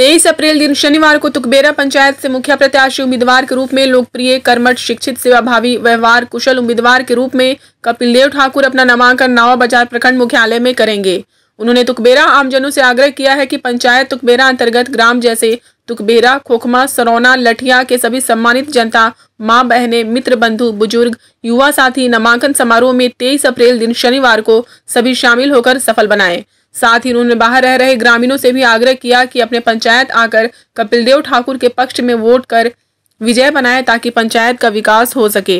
तेईस अप्रैल दिन शनिवार को तुकबेरा पंचायत से मुखिया प्रत्याशी उम्मीदवार के रूप में लोकप्रिय कर्मठ शिक्षित सेवाभावी व्यवहार कुशल उम्मीदवार के रूप में कपिल देव ठाकुर अपना नामांकन नावा बाजार प्रखंड मुख्यालय में करेंगे उन्होंने तुकबेरा आमजनों से आग्रह किया है कि पंचायत तुकबेरा अंतर्गत ग्राम जैसे तुकबेरा खोखमा सरोना लठिया के सभी सम्मानित जनता माँ बहने मित्र बंधु बुजुर्ग युवा साथी नामांकन समारोह में तेईस अप्रैल दिन शनिवार को सभी शामिल होकर सफल बनाए साथ ही उन्होंने बाहर रह रहे ग्रामीणों से भी आग्रह किया कि अपने पंचायत आकर कपिलदेव ठाकुर के पक्ष में वोट कर विजय बनाए ताकि पंचायत का विकास हो सके